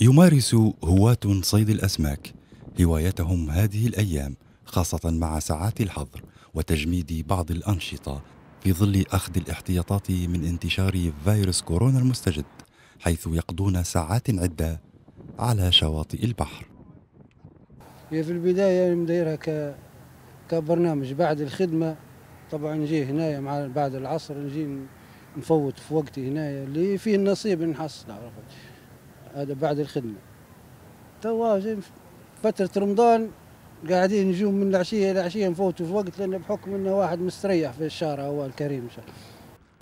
يمارس هواة صيد الأسماك هوايتهم هذه الأيام خاصة مع ساعات الحظر وتجميد بعض الأنشطة في ظل أخذ الاحتياطات من انتشار فيروس كورونا المستجد حيث يقضون ساعات عدة على شواطئ البحر هي في البداية مديرها كبرنامج بعد الخدمة طبعا نجي هنايا مع بعد العصر نجي نفوت في وقتي هنايا اللي فيه النصيب نحصل عرفت هذا بعد الخدمة توا فترة رمضان قاعدين نجوم من العشية إلى العشية نفوتوا في وقت لأن بحكم أنه واحد مستريح في الشارع هو الكريم إن شاء الله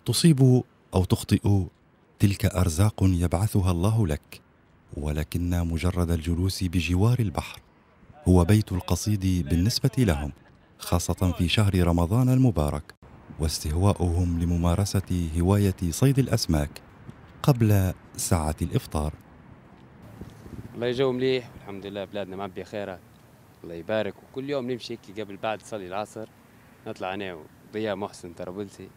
تصيب أو تخطئ تلك أرزاق يبعثها الله لك ولكن مجرد الجلوس بجوار البحر هو بيت القصيد بالنسبة لهم خاصة في شهر رمضان المبارك واستهواؤهم لممارسة هواية صيد الأسماك قبل ساعة الإفطار الله يجو مليح الحمد لله بلادنا معبية خيرة الله يبارك وكل يوم نمشي هيك قبل بعد صلي العصر نطلع انا وضياء محسن طرابلسي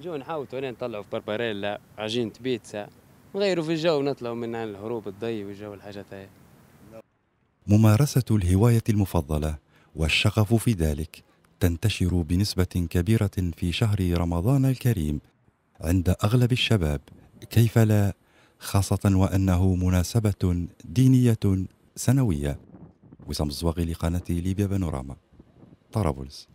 جو نحاول هنا نطلعوا في بربريلا عجينة بيتزا نغيروا في الجو ونطلعوا من الهروب الضي والجو الحاجات هاي ممارسة الهواية المفضلة والشغف في ذلك تنتشر بنسبة كبيرة في شهر رمضان الكريم عند أغلب الشباب كيف لا خاصة وأنه مناسبة دينية سنوية وسام الزواغي لقناة ليبيا بانوراما طرابلس